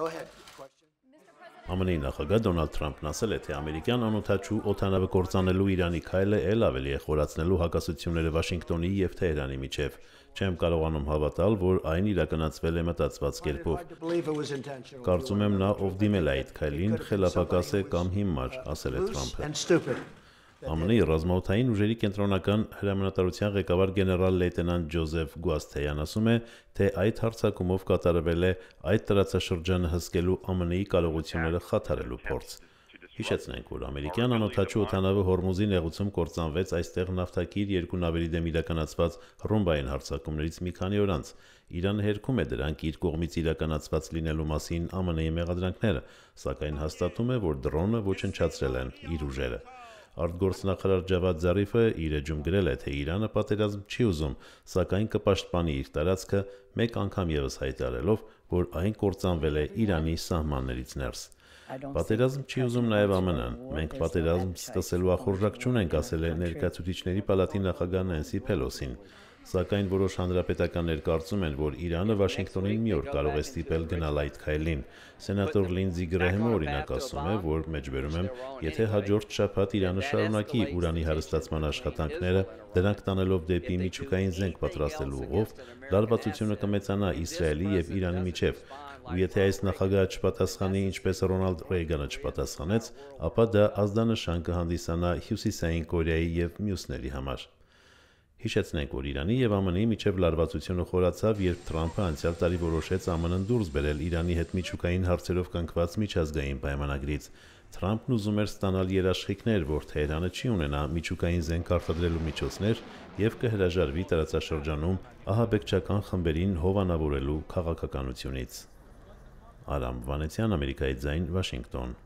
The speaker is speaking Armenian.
Go ahead. ԱՄՆ-ի նախագահ Դոնալդ Թրամփն ասել է, թե ամերիկյան անօթաչու օթանավագործանելու Իրանի քայլը ել ավելի է խորացնելու հակասությունները Վաշինգտոնի եւ Թեհրանի միջև։ Չեմ կարողանում հավատալ, որ այն իրականացվել է մտածված կերպով։ Կարծում եմ, նա ով դիմել է այդ քայլին, խելափակաս է կամ հիմար, ասել է Թրամփը։ ԱՄՆ-ի ռազմաօդային ուժերի կենտրոնական հրամանատարության ղեկավար գեներալ լեյտենանտ Ջոզեֆ Գուաստեյան ասում է, թե այդ հարձակումով կատարվել է այդ տարածաշրջանը հսկելու ԱՄՆ-ի կարողությունները խաթարելու փորձ։ Հիշեցնենք, որ ամերիկյան անօթաչու օթանավը Հորմուզի նեղուցում կործանվեց այստեղ նավթակիր երկու նավերի դեմ իրականացված ռումբային հարձակումներից մի քանի օր անց։ Իրանը հերքում է դրանք իր կողմից իրականացված լինելու մասին ԱՄՆ-ի մեղադրանքները, սակայն հաստատում է, որ դրոնը ոչնչացրել են իր ուժերը։ Արտգործնախարար Ջավադ Զարիֆը իր էջում գրել է, թե Իրանը պատերազմ չի ուզում, սակայն կպաշտպանի իր տարածքը մեկ անգամ եւս հայտարարելով, որ այն կործանվել է Իրանի սահմաններից ներս։ Պատերազմ չի ուզում նաև ԱՄՆ-ն։ Մենք պատերազմ սկսելու ախորժակ չունենք, ասել է ներկայացուցիչների պալատի նախագահ Նենսի Փելոսին սակայն որոշ հանրապետականներ կարծում են, որ Իրանը Վաշինգտոնին մի օր կարող է ստիպել գնալ այդ քայլին։ Սենատոր Լինզի Գրեհմը օրինակ ասում է, որ մեջբերում եմ, եթե հաջորդ շաբաթ Իրանը շարունակի ուրանի հարստացման աշխատանքները, դրանք տանելով դեպի միջուկային զենք պատրաստելու ուղով, լարվածությունը կմեծանա Իսրայելի եւ Իրանի միջև, ու եթե այս նախագահը չպատասխանի ինչպես Ռոնալդ Ռեյգանը չպատասխանեց, ապա դա ազդանշան կհանդիսանա Հյուսիսային Կորեայի եւ մյուսների համար։ Հիշեցնենք, որ Իրանի եւ ԱՄՆ-ի միջև լարվածությունը խորացավ, երբ Թրամփը անցյալ տարի որոշեց ԱՄՆ-ն դուրս բերել Իրանի հետ միջուկային հարցերով կնքված միջազգային պայմանագրից։ Թրամփն ուզում էր ստանալ երաշխիքներ, որ Թեհրանը չի ունենա միջուկային զենք արտադրելու միջոցներ եւ կհրաժարվի տարածաշրջանում ահաբեկչական խմբերին հովանավորելու քաղաքականությունից։ Արամ Վանեցյան, Ամերիկայի ձայն, Վաշինգտոն։